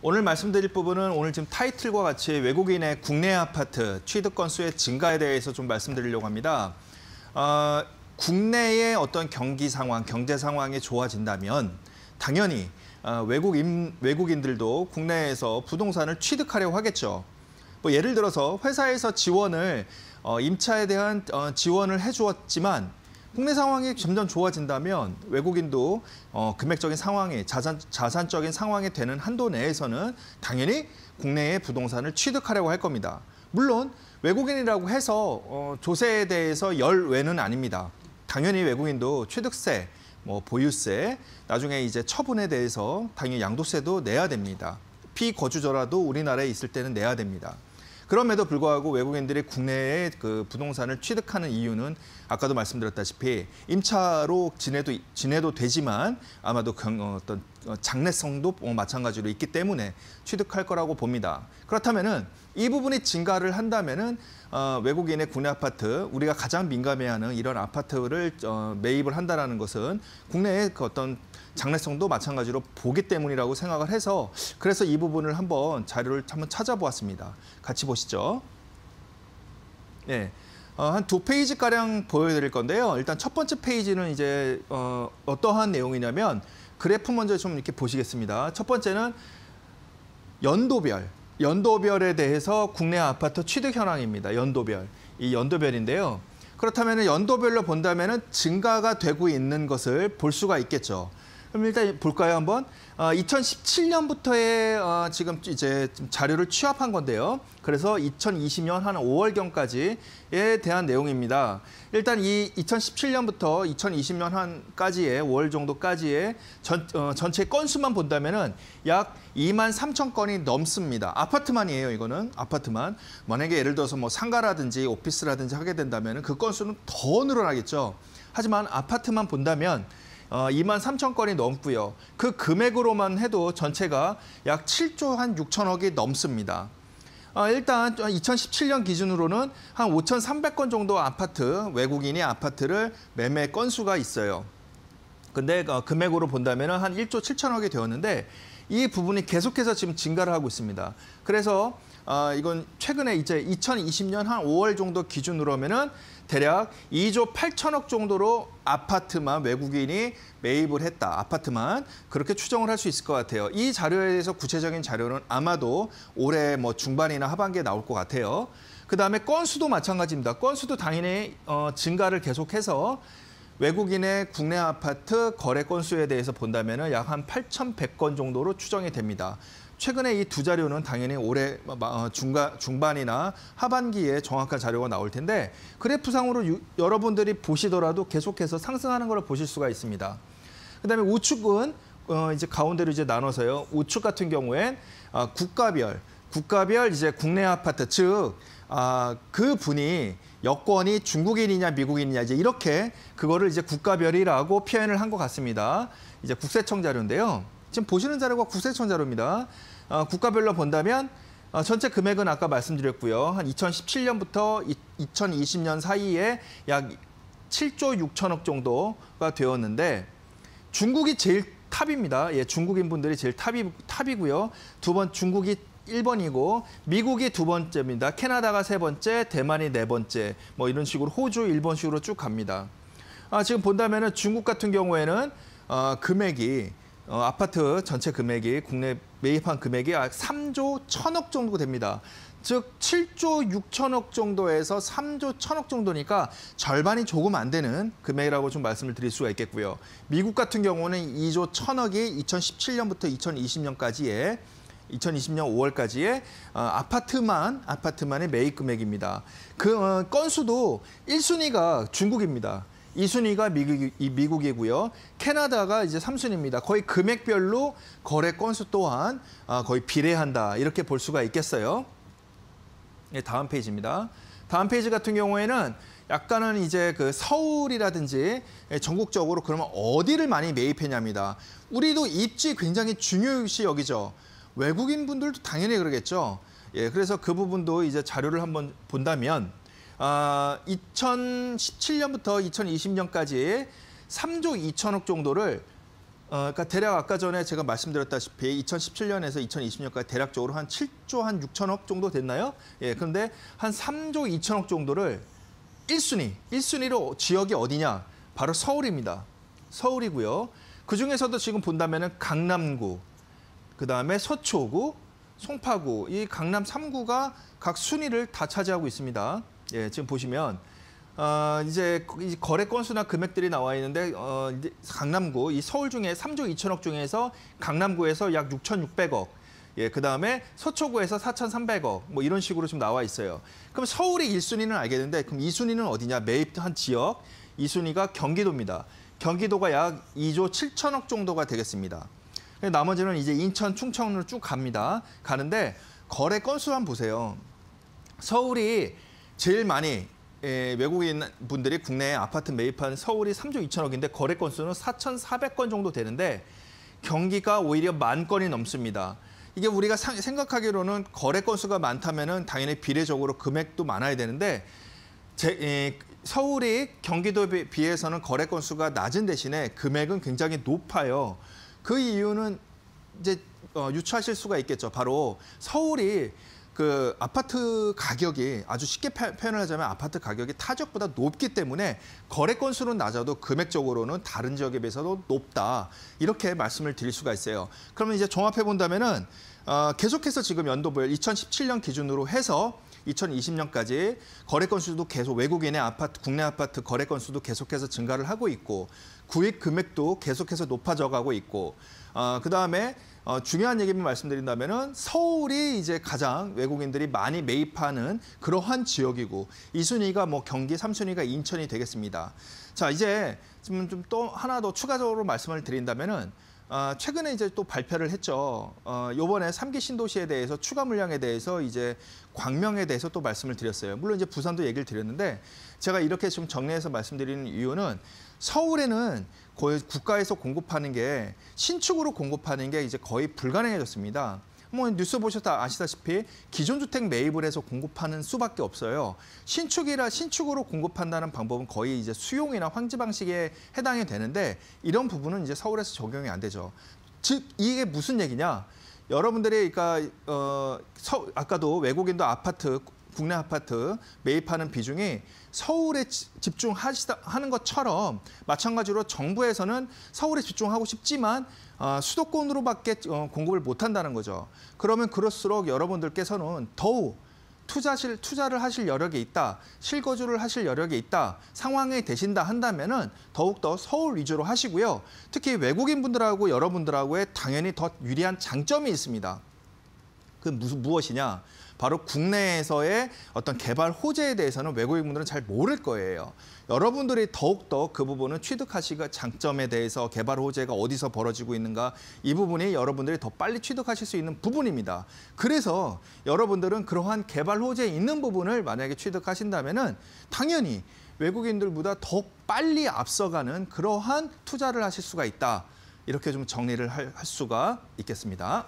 오늘 말씀드릴 부분은 오늘 지금 타이틀과 같이 외국인의 국내 아파트 취득 건수의 증가에 대해서 좀 말씀드리려고 합니다. 어, 국내의 어떤 경기 상황, 경제 상황이 좋아진다면 당연히 어, 외국인, 외국인들도 국내에서 부동산을 취득하려고 하겠죠. 뭐 예를 들어서 회사에서 지원을 어, 임차에 대한 어, 지원을 해주었지만 국내 상황이 점점 좋아진다면 외국인도 어, 금액적인 상황에 자산, 자산적인 상황에 되는 한도 내에서는 당연히 국내의 부동산을 취득하려고 할 겁니다. 물론 외국인이라고 해서 어, 조세에 대해서 열외는 아닙니다. 당연히 외국인도 취득세, 뭐 보유세, 나중에 이제 처분에 대해서 당연히 양도세도 내야 됩니다. 피거주자라도 우리나라에 있을 때는 내야 됩니다. 그럼에도 불구하고 외국인들이 국내에 그 부동산을 취득하는 이유는 아까도 말씀드렸다시피 임차로 지내도 지내도 되지만 아마도 어, 어떤 어, 장래성도 어, 마찬가지로 있기 때문에 취득할 거라고 봅니다. 그렇다면은 이 부분이 증가를 한다면은 어, 외국인의 국내 아파트 우리가 가장 민감해하는 이런 아파트를 어, 매입을 한다라는 것은 국내의 그 어떤 장래성도 마찬가지로 보기 때문이라고 생각을 해서 그래서 이 부분을 한번 자료를 한번 찾아보았습니다. 같이 보시죠. 네. 어, 한두 페이지 가량 보여드릴 건데요. 일단 첫 번째 페이지는 이제 어, 어떠한 내용이냐면 그래프 먼저 좀 이렇게 보시겠습니다. 첫 번째는 연도별, 연도별에 대해서 국내 아파트 취득 현황입니다. 연도별, 이 연도별인데요. 그렇다면 연도별로 본다면 증가가 되고 있는 것을 볼 수가 있겠죠. 그럼 일단 볼까요 한번? 어, 2017년부터의 어, 지금 이제 자료를 취합한 건데요. 그래서 2020년 한 5월경까지에 대한 내용입니다. 일단 이 2017년부터 2020년 한까지의 5월 정도까지의 전, 어, 전체 건수만 본다면은 약 2만 3천 건이 넘습니다. 아파트만이에요, 이거는 아파트만. 만약에 예를 들어서 뭐 상가라든지 오피스라든지 하게 된다면은 그 건수는 더 늘어나겠죠. 하지만 아파트만 본다면 어, 2만 3천 건이 넘고요. 그 금액으로만 해도 전체가 약 7조 한 6천억이 넘습니다. 어, 일단 2017년 기준으로는 한 5,300건 정도 아파트, 외국인이 아파트를 매매 건수가 있어요. 근데 어, 금액으로 본다면 한 1조 7천억이 되었는데 이 부분이 계속해서 지금 증가를 하고 있습니다. 그래서 어, 이건 최근에 이제 2020년 한 5월 정도 기준으로 하면은 대략 2조 8천억 정도로 아파트만 외국인이 매입을 했다. 아파트만 그렇게 추정을 할 수 있을 것 같아요. 이 자료에 대해서 구체적인 자료는 아마도 올해 뭐 중반이나 하반기에 나올 것 같아요. 그다음에 건수도 마찬가지입니다. 건수도 당연히 어, 증가를 계속해서 외국인의 국내 아파트 거래 건수에 대해서 본다면 약 한 8,100건 정도로 추정이 됩니다. 최근에 이 두 자료는 당연히 올해 어, 중가, 중반이나 하반기에 정확한 자료가 나올 텐데 그래프상으로 유, 여러분들이 보시더라도 계속해서 상승하는 걸 보실 수가 있습니다. 그다음에 우측은 어, 이제 가운데로 이제 나눠서요. 우측 같은 경우엔 아, 국가별 국가별 이제 국내 아파트 즉 아, 그 분이 여권이 중국인이냐 미국인이냐 이제 이렇게 그거를 이제 국가별이라고 표현을 한 것 같습니다. 이제 국세청 자료인데요. 지금 보시는 자료가 국세청 자료입니다. 어, 국가별로 본다면 어, 전체 금액은 아까 말씀드렸고요. 한 2017년부터 이, 2020년 사이에 약 7조 6천억 정도가 되었는데 중국이 제일 탑입니다. 예, 중국인 분들이 제일 탑이, 탑이고요. 두 번 중국이 1번이고 미국이 두 번째입니다. 캐나다가 세 번째, 대만이 네 번째. 뭐 이런 식으로 호주, 일본식으로 쭉 갑니다. 아, 지금 본다면 중국 같은 경우에는 어, 금액이 어, 아파트 전체 금액이 국내 매입한 금액이 약 3조 1천억 정도 됩니다. 즉 7조 6천억 정도에서 3조 1천억 정도니까 절반이 조금 안 되는 금액이라고 좀 말씀을 드릴 수가 있겠고요. 미국 같은 경우는 2조 1천억이 2017년부터 2020년까지에 2020년 5월까지의 어, 아파트만 아파트만의 매입 금액입니다. 그 어, 건수도 1순위가 중국입니다. 2순위가 미국, 미국이고요. 캐나다가 이제 3순위입니다. 거의 금액별로 거래 건수 또한 아, 거의 비례한다. 이렇게 볼 수가 있겠어요. 네, 다음 페이지입니다. 다음 페이지 같은 경우에는 약간은 이제 그 서울이라든지 예, 전국적으로 그러면 어디를 많이 매입했냐입니다. 우리도 입지 굉장히 중요시 여기죠. 외국인 분들도 당연히 그러겠죠. 예, 그래서 그 부분도 이제 자료를 한번 본다면 어, 아, 2017년부터 2020년까지 3조 2천억 정도를 어, 그니까 대략 아까 전에 제가 말씀드렸다시피 2017년에서 2020년까지 대략적으로 한 7조 한 6천억 정도 됐나요? 예, 그런데 한 3조 2천억 정도를 1순위, 1순위로 지역이 어디냐? 바로 서울입니다. 서울이고요. 그중에서도 지금 본다면 은 강남구, 그다음에 서초구, 송파구, 이 강남 3구가 각 순위를 다 차지하고 있습니다. 예, 지금 보시면 어, 이제 거래 건수나 금액들이 나와 있는데 어, 이제 강남구 이 서울 중에 3조 2천억 중에서 강남구에서 약 6,600억 예, 그다음에 서초구에서 4,300억 뭐 이런 식으로 좀 나와 있어요. 그럼 서울이 1순위는 알겠는데 그럼 2순위는 어디냐? 매입한 지역 2순위가 경기도입니다. 경기도가 약 2조 7천억 정도가 되겠습니다. 나머지는 이제 인천, 충청으로 쭉 갑니다. 가는데 거래 건수 만 보세요. 서울이 제일 많이 예, 외국인 분들이 국내에 아파트 매입한 서울이 3조 2천억인데 거래 건수는 4,400건 정도 되는데 경기가 오히려 만 건이 넘습니다. 이게 우리가 생각하기로는 거래 건수가 많다면 당연히 비례적으로 금액도 많아야 되는데 제, 예, 서울이 경기도에 비해서는 거래 건수가 낮은 대신에 금액은 굉장히 높아요. 그 이유는 이제 어, 유추하실 수가 있겠죠. 바로 서울이 그 아파트 가격이 아주 쉽게 표현을 하자면 아파트 가격이 타적보다 높기 때문에 거래 건수는 낮아도 금액적으로는 다른 지역에 비해서도 높다. 이렇게 말씀을 드릴 수가 있어요. 그러면 이제 종합해 본다면은 어, 계속해서 지금 연도별 2017년 기준으로 해서 2020년까지 거래 건수도 계속 외국인의 아파트, 국내 아파트 거래 건수도 계속해서 증가를 하고 있고 구입 금액도 계속해서 높아져가고 있고 어, 그 다음에 어, 중요한 얘기만 말씀드린다면은 서울이 이제 가장 외국인들이 많이 매입하는 그러한 지역이고 이순위가뭐 경기, 삼순위가 인천이 되겠습니다. 자, 이제 지금 좀또 하나 더 추가적으로 말씀을 드린다면은 어, 최근에 이제 또 발표를 했죠. 어, 요번에 삼기 신도시에 대해서 추가 물량에 대해서 이제 광명에 대해서 또 말씀을 드렸어요. 물론 이제 부산도 얘기를 드렸는데 제가 이렇게 좀 정리해서 말씀드리는 이유는 서울에는 거의 국가에서 공급하는 게 신축으로 공급하는 게 이제 거의 불가능해졌습니다. 뭐 뉴스 보셨다 아시다시피 기존 주택 매입을 해서 공급하는 수밖에 없어요. 신축이라 신축으로 공급한다는 방법은 거의 이제 수용이나 황지 방식에 해당이 되는데 이런 부분은 이제 서울에서 적용이 안 되죠. 즉 이게 무슨 얘기냐? 여러분들이 그러니까 어 서, 아까도 외국인도 아파트 국내 아파트 매입하는 비중이 서울에 집중하는 것처럼 마찬가지로 정부에서는 서울에 집중하고 싶지만 어, 수도권으로밖에 어, 공급을 못한다는 거죠. 그러면 그럴수록 여러분들께서는 더욱 투자실 투자를 하실 여력이 있다, 실거주를 하실 여력이 있다, 상황에 되신다 한다면은 더욱더 서울 위주로 하시고요. 특히 외국인 분들하고 여러분들하고의 당연히 더 유리한 장점이 있습니다. 그 무엇이냐? 슨무 바로 국내에서의 어떤 개발 호재에 대해서는 외국인분들은 잘 모를 거예요. 여러분들이 더욱더 그 부분은 취득하시가 장점에 대해서 개발 호재가 어디서 벌어지고 있는가 이 부분이 여러분들이 더 빨리 취득하실 수 있는 부분입니다. 그래서 여러분들은 그러한 개발 호재 있는 부분을 만약에 취득하신다면 당연히 외국인들보다 더 빨리 앞서가는 그러한 투자를 하실 수가 있다. 이렇게 좀 정리를 할 수가 있겠습니다.